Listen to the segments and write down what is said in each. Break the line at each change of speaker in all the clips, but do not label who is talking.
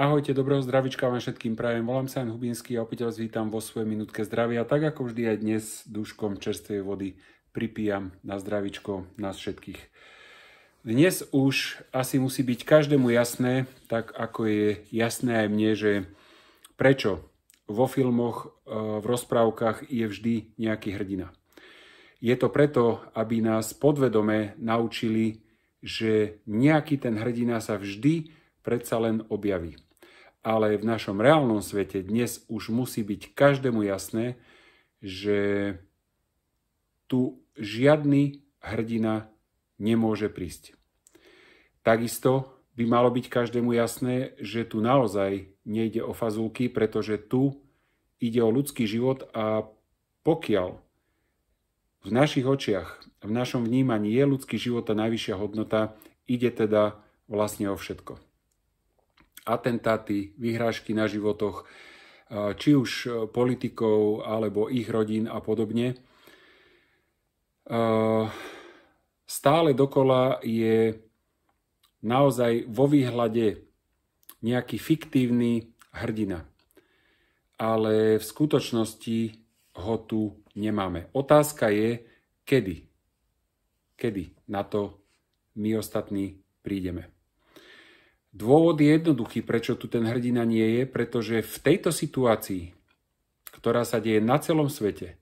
Ahojte, dobrého zdravička vám všetkým prajem. Volám sa Jan Hubinský a opäť vás vítam vo svojej minútke zdravia. Tak ako vždy aj dnes duškom čerstvej vody pripijam na zdravičko nás všetkých. Dnes už asi musí byť každému jasné, tak ako je jasné aj mne, že prečo vo filmoch, e, v rozprávkach je vždy nejaký hrdina. Je to preto, aby nás podvedome naučili, že nejaký ten hrdina sa vždy predsa len objaví ale v našom reálnom svete dnes už musí byť každému jasné, že tu žiadny hrdina nemôže prísť. Takisto by malo byť každému jasné, že tu naozaj nejde o fazulky, pretože tu ide o ľudský život a pokiaľ v našich očiach, v našom vnímaní je ľudský život a najvyššia hodnota, ide teda vlastne o všetko atentáty, vyhrážky na životoch, e, či už e, politikov alebo ich rodín a podobne. E, stále dokola je naozaj vo výhľade nejaký fiktívny hrdina. Ale v skutočnosti ho tu nemáme. Otázka je, kedy. Kedy na to my ostatní prídeme. Dôvod je jednoduchý, prečo tu ten hrdina nie je, pretože v tejto situácii, ktorá sa deje na celom svete,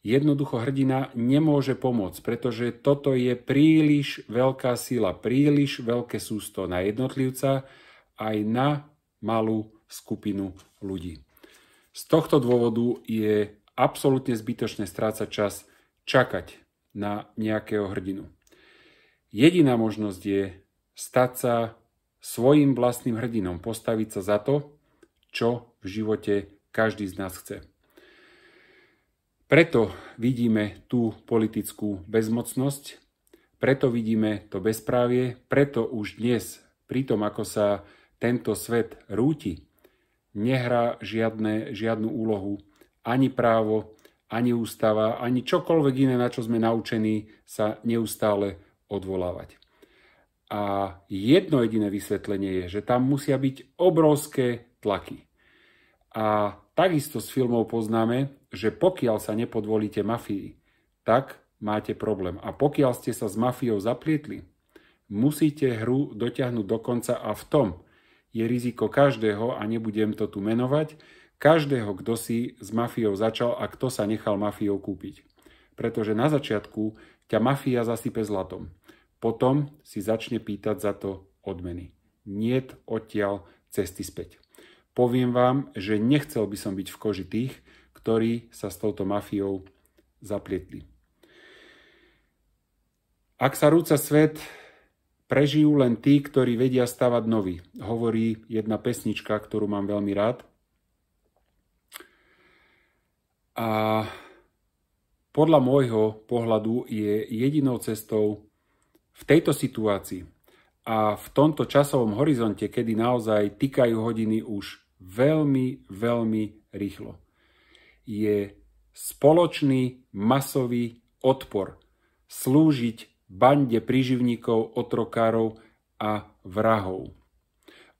jednoducho hrdina nemôže pomôcť, pretože toto je príliš veľká sila, príliš veľké sústo na jednotlivca aj na malú skupinu ľudí. Z tohto dôvodu je absolútne zbytočné strácať čas čakať na nejakého hrdinu. Jediná možnosť je stať sa svojim vlastným hrdinom, postaviť sa za to, čo v živote každý z nás chce. Preto vidíme tú politickú bezmocnosť, preto vidíme to bezprávie, preto už dnes, pri tom, ako sa tento svet rúti, nehrá žiadne, žiadnu úlohu ani právo, ani ústava, ani čokoľvek iné, na čo sme naučení sa neustále odvolávať. A jedno jediné vysvetlenie je, že tam musia byť obrovské tlaky. A takisto s filmov poznáme, že pokiaľ sa nepodvolíte mafii, tak máte problém. A pokiaľ ste sa s mafiou zaplietli, musíte hru dotiahnuť do konca a v tom je riziko každého, a nebudem to tu menovať, každého, kto si s mafiou začal a kto sa nechal mafiou kúpiť. Pretože na začiatku ťa mafia zasype zlatom potom si začne pýtať za to odmeny. Niet odtiaľ cesty späť. Poviem vám, že nechcel by som byť v koži tých, ktorí sa s touto mafiou zaplietli. Ak sa rúca svet, prežijú len tí, ktorí vedia stavať nový, hovorí jedna pesnička, ktorú mám veľmi rád. A podľa môjho pohľadu je jedinou cestou v tejto situácii a v tomto časovom horizonte, kedy naozaj týkajú hodiny už veľmi, veľmi rýchlo, je spoločný masový odpor slúžiť bande príživníkov, otrokárov a vrahov.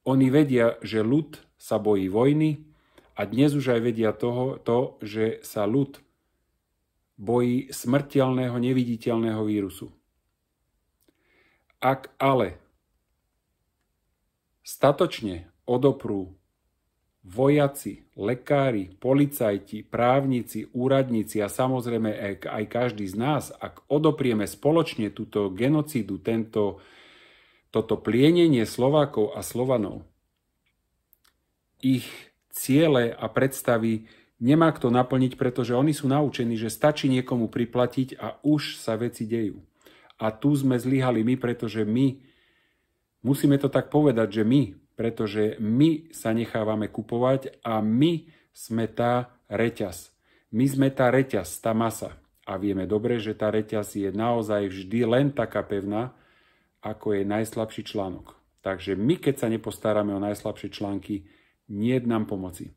Oni vedia, že ľud sa bojí vojny a dnes už aj vedia toho, to, že sa ľud bojí smrteľného neviditeľného vírusu. Ak ale statočne odoprú vojaci, lekári, policajti, právnici, úradníci a samozrejme e- aj každý z nás, ak odoprieme spoločne túto genocídu, tento, toto plienenie Slovákov a Slovanov, ich ciele a predstavy nemá kto naplniť, pretože oni sú naučení, že stačí niekomu priplatiť a už sa veci dejú. A tu sme zlyhali my, pretože my, musíme to tak povedať, že my, pretože my sa nechávame kupovať a my sme tá reťaz. My sme tá reťaz, tá masa. A vieme dobre, že tá reťaz je naozaj vždy len taká pevná, ako je najslabší článok. Takže my, keď sa nepostaráme o najslabšie články, nie nám pomoci.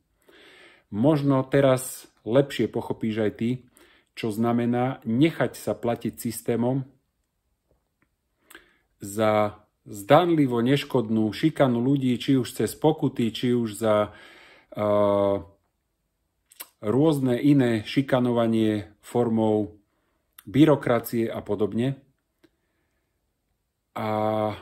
Možno teraz lepšie pochopíš aj ty, čo znamená nechať sa platiť systémom, za zdanlivo neškodnú šikanu ľudí, či už cez pokuty, či už za uh, rôzne iné šikanovanie formou byrokracie a podobne. A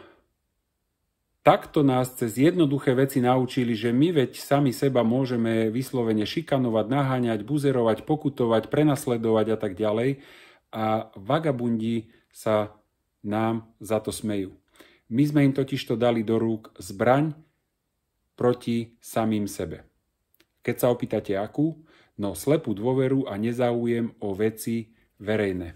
takto nás cez jednoduché veci naučili, že my veď sami seba môžeme vyslovene šikanovať, naháňať, buzerovať, pokutovať, prenasledovať a tak ďalej. A vagabundi sa nám za to smejú. My sme im totižto dali do rúk zbraň proti samým sebe. Keď sa opýtate akú, no slepú dôveru a nezáujem o veci verejné.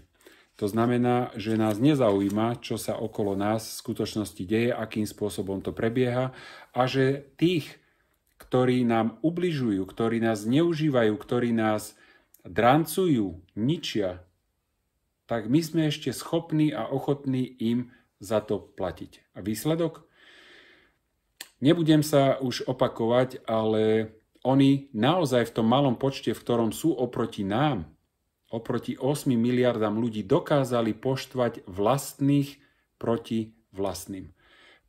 To znamená, že nás nezaujíma, čo sa okolo nás v skutočnosti deje, akým spôsobom to prebieha a že tých, ktorí nám ubližujú, ktorí nás neužívajú, ktorí nás drancujú, ničia, tak my sme ešte schopní a ochotní im za to platiť. A výsledok? Nebudem sa už opakovať, ale oni naozaj v tom malom počte, v ktorom sú oproti nám, oproti 8 miliardám ľudí, dokázali poštvať vlastných proti vlastným.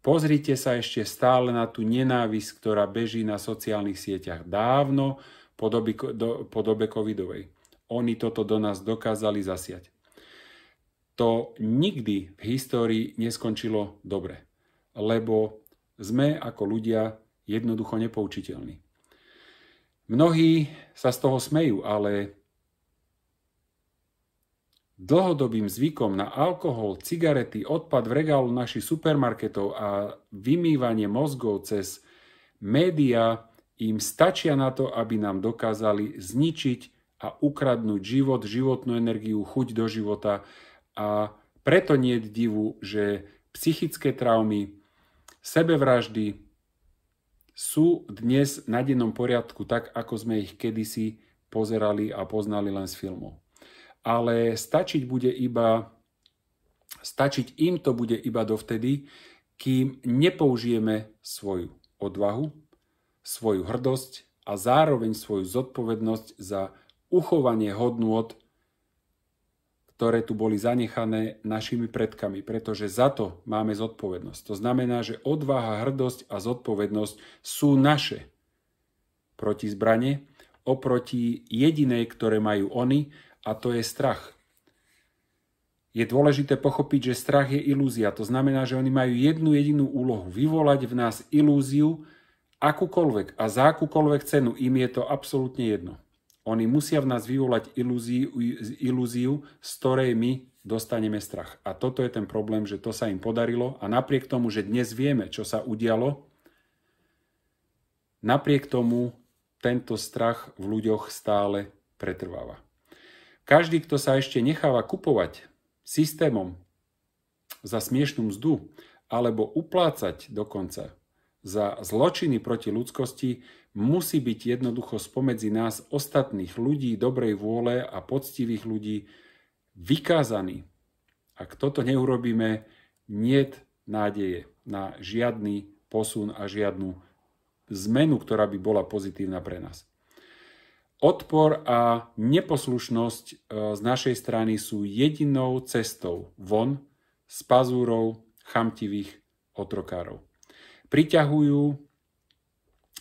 Pozrite sa ešte stále na tú nenávisť, ktorá beží na sociálnych sieťach dávno po dobe, covidovej. Oni toto do nás dokázali zasiať to nikdy v histórii neskončilo dobre, lebo sme ako ľudia jednoducho nepoučiteľní. Mnohí sa z toho smejú, ale dlhodobým zvykom na alkohol, cigarety, odpad v regálu našich supermarketov a vymývanie mozgov cez média im stačia na to, aby nám dokázali zničiť a ukradnúť život, životnú energiu, chuť do života a preto nie je divu, že psychické traumy, sebevraždy sú dnes na dennom poriadku tak, ako sme ich kedysi pozerali a poznali len z filmov. Ale stačiť bude iba, stačiť im to bude iba dovtedy, kým nepoužijeme svoju odvahu, svoju hrdosť a zároveň svoju zodpovednosť za uchovanie hodnôt ktoré tu boli zanechané našimi predkami, pretože za to máme zodpovednosť. To znamená, že odvaha, hrdosť a zodpovednosť sú naše proti zbrane oproti jedinej, ktoré majú oni, a to je strach. Je dôležité pochopiť, že strach je ilúzia. To znamená, že oni majú jednu jedinú úlohu. Vyvolať v nás ilúziu akúkoľvek a za akúkoľvek cenu. Im je to absolútne jedno. Oni musia v nás vyvolať ilúziu, ilúziu z ktorej my dostaneme strach. A toto je ten problém, že to sa im podarilo a napriek tomu, že dnes vieme, čo sa udialo, napriek tomu tento strach v ľuďoch stále pretrváva. Každý, kto sa ešte necháva kupovať systémom za smiešnú mzdu alebo uplácať dokonca za zločiny proti ľudskosti musí byť jednoducho spomedzi nás ostatných ľudí dobrej vôle a poctivých ľudí vykázaný. Ak toto neurobíme, niet nádeje na žiadny posun a žiadnu zmenu, ktorá by bola pozitívna pre nás. Odpor a neposlušnosť e, z našej strany sú jedinou cestou von z pazúrou chamtivých otrokárov priťahujú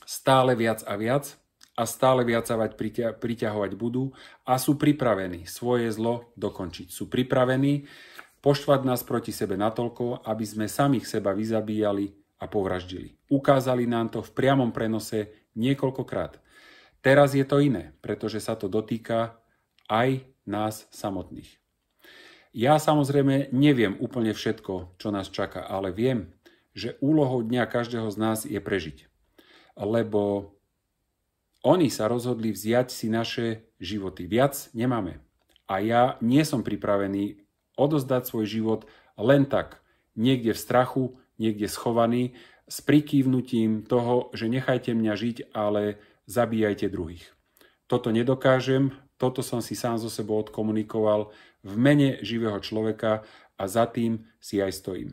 stále viac a viac a stále viac a viac priťahovať budú a sú pripravení svoje zlo dokončiť. Sú pripravení poštvať nás proti sebe natoľko, aby sme samých seba vyzabíjali a povraždili. Ukázali nám to v priamom prenose niekoľkokrát. Teraz je to iné, pretože sa to dotýka aj nás samotných. Ja samozrejme neviem úplne všetko, čo nás čaká, ale viem, že úlohou dňa každého z nás je prežiť. Lebo oni sa rozhodli vziať si naše životy. Viac nemáme. A ja nie som pripravený odozdať svoj život len tak, niekde v strachu, niekde schovaný, s prikývnutím toho, že nechajte mňa žiť, ale zabíjajte druhých. Toto nedokážem, toto som si sám so sebou odkomunikoval v mene živého človeka a za tým si aj stojím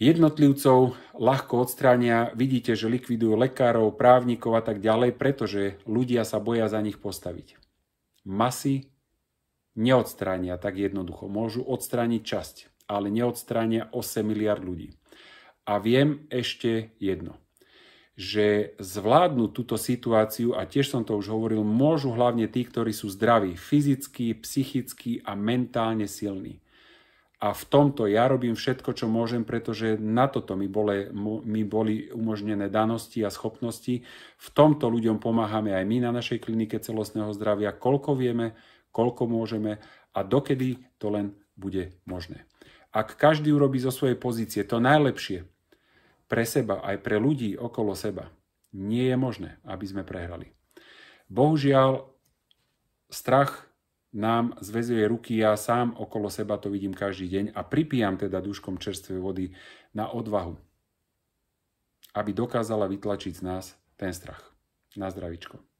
jednotlivcov ľahko odstránia, vidíte, že likvidujú lekárov, právnikov a tak ďalej, pretože ľudia sa boja za nich postaviť. Masy neodstránia tak jednoducho. Môžu odstrániť časť, ale neodstránia 8 miliard ľudí. A viem ešte jedno, že zvládnu túto situáciu, a tiež som to už hovoril, môžu hlavne tí, ktorí sú zdraví, fyzicky, psychicky a mentálne silní. A v tomto ja robím všetko, čo môžem, pretože na toto mi, bole, mi boli umožnené danosti a schopnosti. V tomto ľuďom pomáhame aj my na našej klinike celostného zdravia, koľko vieme, koľko môžeme a dokedy to len bude možné. Ak každý urobí zo svojej pozície to najlepšie pre seba, aj pre ľudí okolo seba, nie je možné, aby sme prehrali. Bohužiaľ, strach nám zväzuje ruky, ja sám okolo seba to vidím každý deň a pripijam teda duškom čerstvej vody na odvahu, aby dokázala vytlačiť z nás ten strach. Na zdravičko.